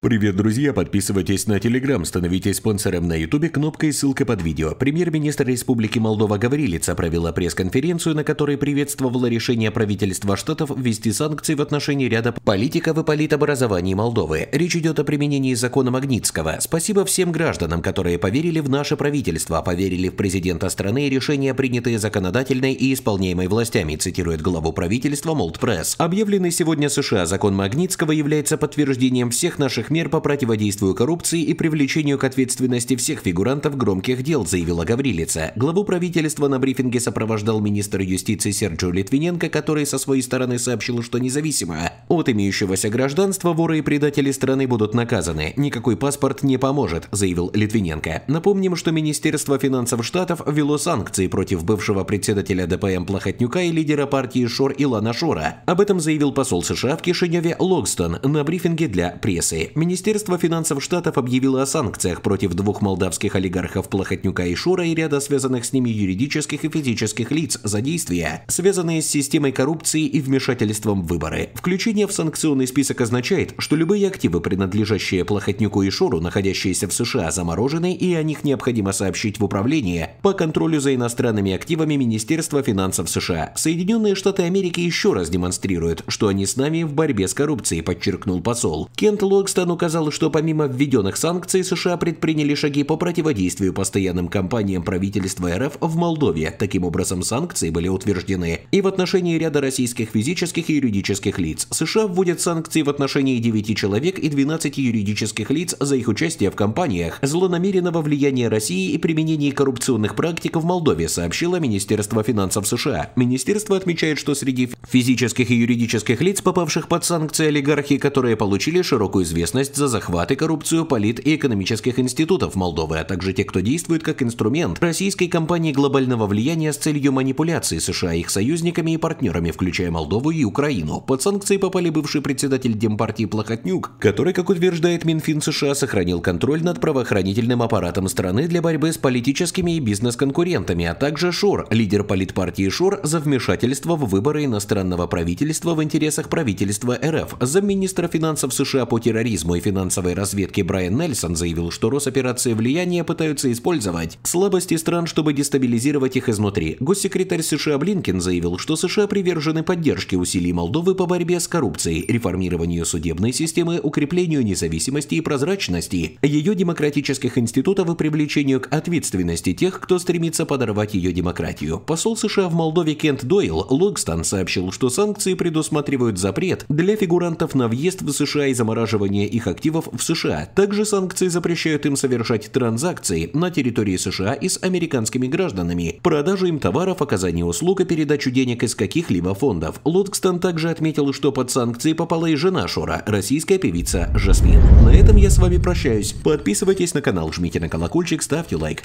Привет, друзья! Подписывайтесь на Телеграм, становитесь спонсором на Ютубе, кнопка и ссылка под видео. Премьер-министр Республики Молдова Гаврилица провела пресс-конференцию, на которой приветствовала решение правительства штатов ввести санкции в отношении ряда политиков и политобразований Молдовы. Речь идет о применении закона Магнитского. Спасибо всем гражданам, которые поверили в наше правительство, поверили в президента страны и решения, принятые законодательной и исполняемой властями, цитирует главу правительства Молдпресс. Объявленный сегодня США закон Магнитского является подтверждением всех наших наших мер по противодействию коррупции и привлечению к ответственности всех фигурантов громких дел, заявила Гаврилица. Главу правительства на брифинге сопровождал министр юстиции Серджио Литвиненко, который со своей стороны сообщил, что независимо от имеющегося гражданства воры и предатели страны будут наказаны. Никакой паспорт не поможет, заявил Литвиненко. Напомним, что Министерство финансов Штатов ввело санкции против бывшего председателя ДПМ Плохотнюка и лидера партии Шор Илана Шора. Об этом заявил посол США в Кишиневе Логстон на брифинге для прессы. Министерство финансов Штатов объявило о санкциях против двух молдавских олигархов Плохотнюка и Шура и ряда связанных с ними юридических и физических лиц за действия, связанные с системой коррупции и вмешательством в выборы. Включение в санкционный список означает, что любые активы, принадлежащие Плохотнюку и Шуру, находящиеся в США, заморожены и о них необходимо сообщить в управление по контролю за иностранными активами Министерства финансов США. Соединенные Штаты Америки еще раз демонстрируют, что они с нами в борьбе с коррупцией, подчеркнул посол. Кент Логстон Вашингтон указал, что помимо введенных санкций США предприняли шаги по противодействию постоянным компаниям правительства РФ в Молдове. Таким образом, санкции были утверждены и в отношении ряда российских физических и юридических лиц. США вводят санкции в отношении 9 человек и 12 юридических лиц за их участие в компаниях злонамеренного влияния России и применении коррупционных практик в Молдове, сообщило Министерство финансов США. Министерство отмечает, что среди физических и юридических лиц, попавших под санкции олигархи, которые получили широкую известность, ответственность за захват и коррупцию полит и экономических институтов Молдовы, а также те, кто действует как инструмент российской компании глобального влияния с целью манипуляции США их союзниками и партнерами, включая Молдову и Украину. Под санкции попали бывший председатель Демпартии Плохотнюк, который, как утверждает Минфин США, сохранил контроль над правоохранительным аппаратом страны для борьбы с политическими и бизнес-конкурентами, а также Шор, лидер политпартии Шор, за вмешательство в выборы иностранного правительства в интересах правительства РФ, за министра финансов США по терроризму службы финансовой разведки Брайан Нельсон заявил, что Росоперации влияния пытаются использовать слабости стран, чтобы дестабилизировать их изнутри. Госсекретарь США Блинкен заявил, что США привержены поддержке усилий Молдовы по борьбе с коррупцией, реформированию судебной системы, укреплению независимости и прозрачности, ее демократических институтов и привлечению к ответственности тех, кто стремится подорвать ее демократию. Посол США в Молдове Кент Дойл Логстон сообщил, что санкции предусматривают запрет для фигурантов на въезд в США и замораживание их их активов в США. Также санкции запрещают им совершать транзакции на территории США и с американскими гражданами, продажу им товаров, оказание услуг и передачу денег из каких-либо фондов. Лодгстон также отметил, что под санкции попала и жена Шора, российская певица Жасмин. На этом я с вами прощаюсь. Подписывайтесь на канал, жмите на колокольчик, ставьте лайк.